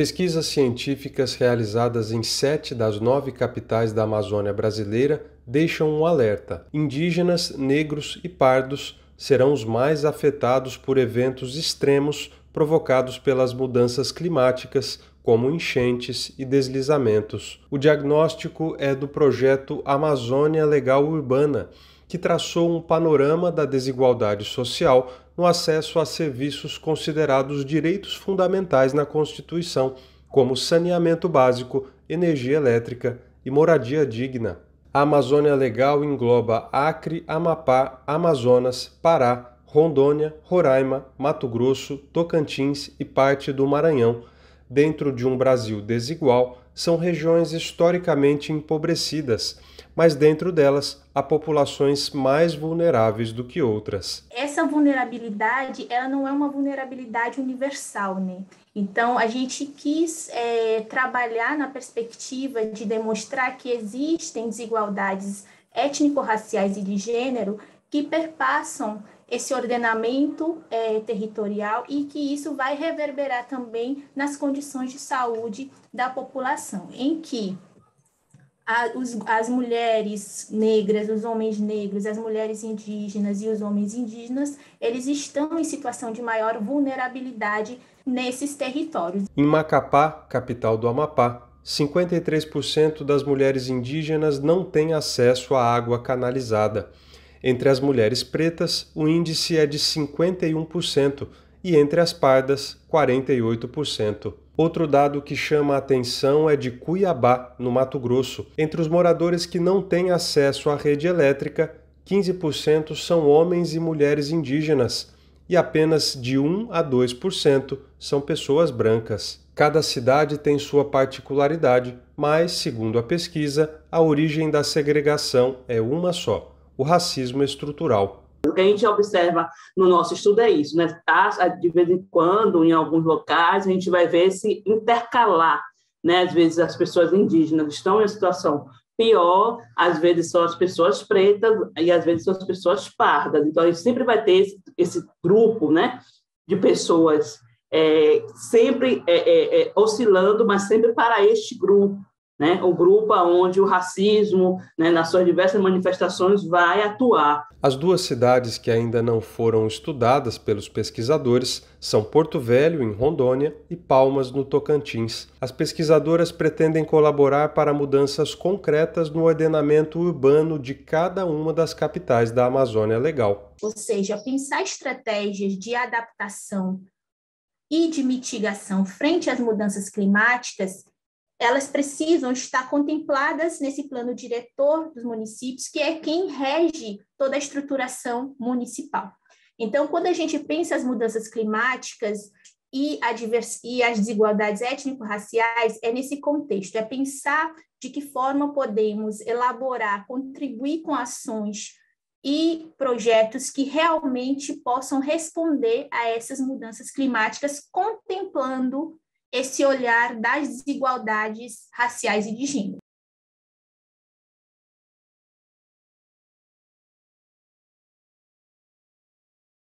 Pesquisas científicas realizadas em sete das nove capitais da Amazônia brasileira deixam um alerta: indígenas, negros e pardos serão os mais afetados por eventos extremos provocados pelas mudanças climáticas, como enchentes e deslizamentos. O diagnóstico é do projeto Amazônia Legal Urbana que traçou um panorama da desigualdade social no acesso a serviços considerados direitos fundamentais na Constituição, como saneamento básico, energia elétrica e moradia digna. A Amazônia Legal engloba Acre, Amapá, Amazonas, Pará, Rondônia, Roraima, Mato Grosso, Tocantins e parte do Maranhão, dentro de um Brasil desigual são regiões historicamente empobrecidas, mas dentro delas há populações mais vulneráveis do que outras. Essa vulnerabilidade, ela não é uma vulnerabilidade universal, né? Então, a gente quis é, trabalhar na perspectiva de demonstrar que existem desigualdades étnico-raciais e de gênero que perpassam esse ordenamento é, territorial e que isso vai reverberar também nas condições de saúde da população, em que a, os, as mulheres negras, os homens negros, as mulheres indígenas e os homens indígenas, eles estão em situação de maior vulnerabilidade nesses territórios. Em Macapá, capital do Amapá, 53% das mulheres indígenas não têm acesso à água canalizada. Entre as mulheres pretas, o índice é de 51% e entre as pardas, 48%. Outro dado que chama a atenção é de Cuiabá, no Mato Grosso. Entre os moradores que não têm acesso à rede elétrica, 15% são homens e mulheres indígenas e apenas de 1 a 2% são pessoas brancas. Cada cidade tem sua particularidade, mas, segundo a pesquisa, a origem da segregação é uma só o racismo estrutural. O que a gente observa no nosso estudo é isso, né? Tá, de vez em quando, em alguns locais, a gente vai ver se intercalar, né? Às vezes as pessoas indígenas estão em situação pior, às vezes são as pessoas pretas e às vezes são as pessoas pardas. Então, a gente sempre vai ter esse, esse grupo, né? De pessoas é, sempre é, é, é oscilando, mas sempre para este grupo né, o grupo onde o racismo, né, nas suas diversas manifestações, vai atuar. As duas cidades que ainda não foram estudadas pelos pesquisadores são Porto Velho, em Rondônia, e Palmas, no Tocantins. As pesquisadoras pretendem colaborar para mudanças concretas no ordenamento urbano de cada uma das capitais da Amazônia Legal. Ou seja, pensar estratégias de adaptação e de mitigação frente às mudanças climáticas elas precisam estar contempladas nesse plano diretor dos municípios, que é quem rege toda a estruturação municipal. Então, quando a gente pensa as mudanças climáticas e, e as desigualdades étnico-raciais, é nesse contexto, é pensar de que forma podemos elaborar, contribuir com ações e projetos que realmente possam responder a essas mudanças climáticas, contemplando esse olhar das desigualdades raciais e de gênero.